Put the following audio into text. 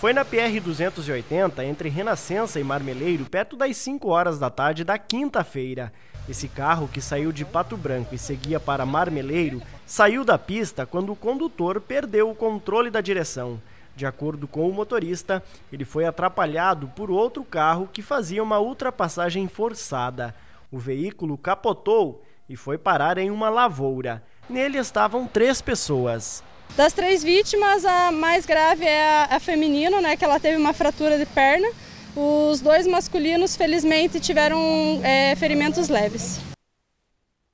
Foi na PR-280, entre Renascença e Marmeleiro, perto das 5 horas da tarde da quinta-feira. Esse carro, que saiu de Pato Branco e seguia para Marmeleiro, saiu da pista quando o condutor perdeu o controle da direção. De acordo com o motorista, ele foi atrapalhado por outro carro que fazia uma ultrapassagem forçada. O veículo capotou e foi parar em uma lavoura. Nele estavam três pessoas. Das três vítimas, a mais grave é a, a feminina, né, que ela teve uma fratura de perna. Os dois masculinos, felizmente, tiveram é, ferimentos leves.